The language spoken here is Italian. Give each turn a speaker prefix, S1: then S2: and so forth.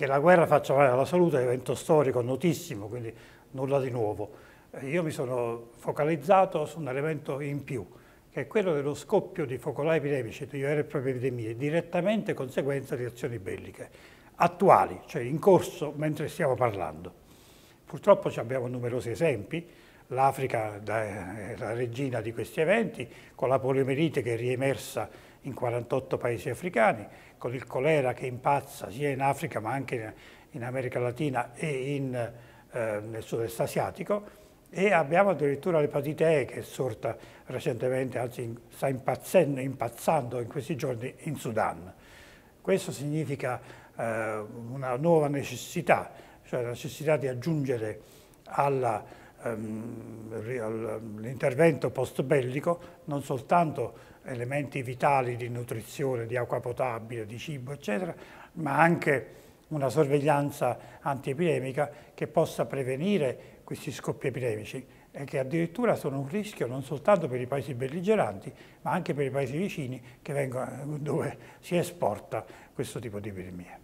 S1: Che la guerra faccia male alla salute è un evento storico notissimo, quindi nulla di nuovo. Io mi sono focalizzato su un elemento in più, che è quello dello scoppio di focolai epidemici, di vere e proprie epidemie, direttamente conseguenza di azioni belliche, attuali, cioè in corso mentre stiamo parlando. Purtroppo abbiamo numerosi esempi, L'Africa è la regina di questi eventi, con la poliomielite che è riemersa in 48 paesi africani, con il colera che impazza sia in Africa ma anche in America Latina e in, eh, nel sud-est asiatico e abbiamo addirittura l'epatite E che è sorta recentemente, anzi sta impazzendo, impazzando in questi giorni in Sudan. Questo significa eh, una nuova necessità, cioè la necessità di aggiungere alla Ehm, l'intervento post bellico non soltanto elementi vitali di nutrizione, di acqua potabile, di cibo eccetera, ma anche una sorveglianza antiepidemica che possa prevenire questi scoppi epidemici e che addirittura sono un rischio non soltanto per i paesi belligeranti ma anche per i paesi vicini vengono, dove si esporta questo tipo di epidemia.